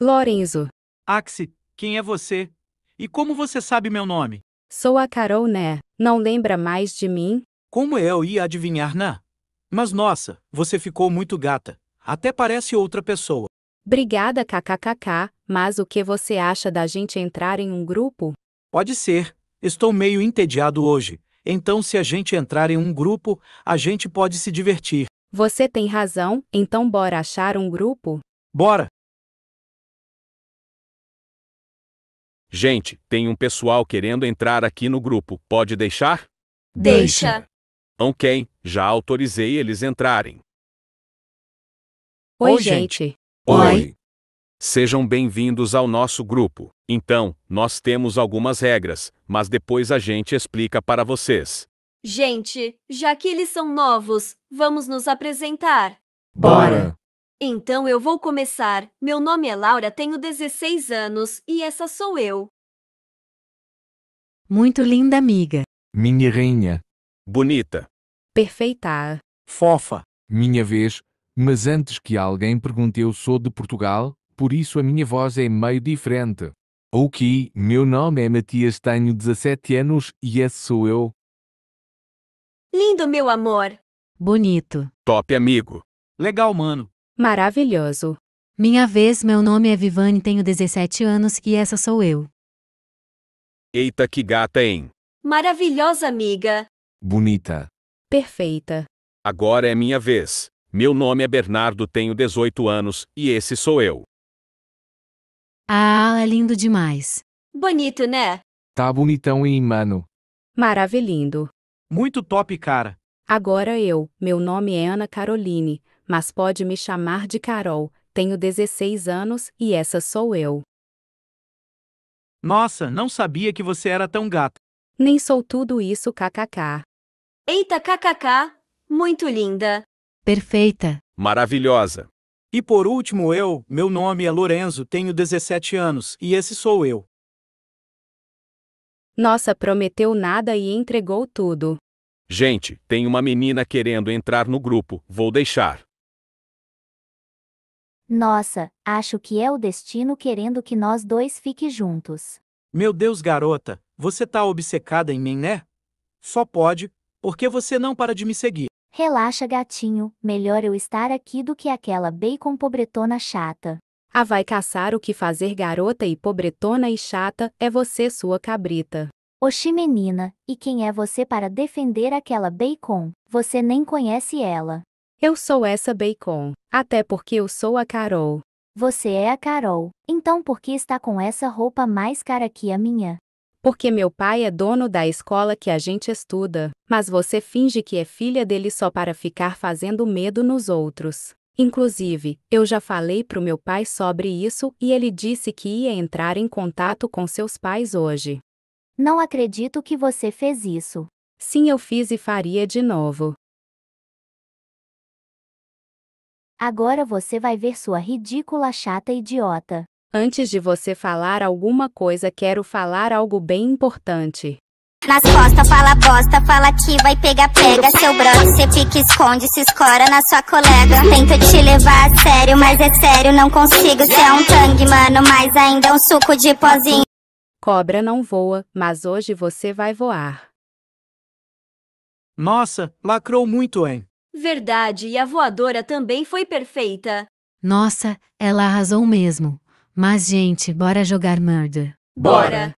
Lorenzo. Axi, quem é você? E como você sabe meu nome? Sou a Carol Né. Não lembra mais de mim? Como eu ia adivinhar, né? Mas nossa, você ficou muito gata. Até parece outra pessoa. Obrigada, kkkk, mas o que você acha da gente entrar em um grupo? Pode ser. Estou meio entediado hoje. Então, se a gente entrar em um grupo, a gente pode se divertir. Você tem razão, então bora achar um grupo? Bora! Gente, tem um pessoal querendo entrar aqui no grupo, pode deixar? Deixa. Ok, já autorizei eles entrarem. Oi, gente. Oi. Sejam bem-vindos ao nosso grupo. Então, nós temos algumas regras, mas depois a gente explica para vocês. Gente, já que eles são novos, vamos nos apresentar. Bora! Então eu vou começar. Meu nome é Laura, tenho 16 anos e essa sou eu. Muito linda amiga. Minha rainha. Bonita. Perfeita. Fofa. Minha vez, mas antes que alguém pergunte, eu sou de Portugal, por isso a minha voz é meio diferente. Ok, meu nome é Matias, tenho 17 anos e esse sou eu. Lindo, meu amor. Bonito. Top, amigo. Legal, mano. Maravilhoso. Minha vez, meu nome é Vivane, tenho 17 anos e essa sou eu. Eita que gata, hein? Maravilhosa amiga. Bonita. Perfeita. Agora é minha vez. Meu nome é Bernardo, tenho 18 anos e esse sou eu. Ah, é lindo demais. Bonito, né? Tá bonitão, hein, mano? Maravilhindo. Muito top, cara. Agora eu, meu nome é Ana Caroline, mas pode me chamar de Carol, tenho 16 anos e essa sou eu. Nossa, não sabia que você era tão gata. Nem sou tudo isso, kkk. Eita, kkk, muito linda. Perfeita. Maravilhosa. E por último, eu, meu nome é Lorenzo, tenho 17 anos e esse sou eu. Nossa, prometeu nada e entregou tudo. Gente, tem uma menina querendo entrar no grupo, vou deixar. Nossa, acho que é o destino querendo que nós dois fiquem juntos. Meu Deus, garota, você tá obcecada em mim, né? Só pode, porque você não para de me seguir. Relaxa, gatinho, melhor eu estar aqui do que aquela bacon pobretona chata. Ah, vai caçar o que fazer garota e pobretona e chata, é você sua cabrita. Oxi menina, e quem é você para defender aquela bacon? Você nem conhece ela. Eu sou essa bacon, até porque eu sou a Carol. Você é a Carol, então por que está com essa roupa mais cara que a minha? Porque meu pai é dono da escola que a gente estuda, mas você finge que é filha dele só para ficar fazendo medo nos outros. Inclusive, eu já falei pro meu pai sobre isso e ele disse que ia entrar em contato com seus pais hoje. Não acredito que você fez isso. Sim, eu fiz e faria de novo. Agora você vai ver sua ridícula chata idiota. Antes de você falar alguma coisa, quero falar algo bem importante. Nas costas fala bosta, fala que vai pegar pega Seu brother Você fica esconde, se escora na sua colega Tento te levar a sério, mas é sério, não consigo Cê é um tangue, mano, mas ainda é um suco de pozinho Cobra não voa, mas hoje você vai voar. Nossa, lacrou muito, hein? Verdade, e a voadora também foi perfeita. Nossa, ela arrasou mesmo. Mas, gente, bora jogar Murder. Bora!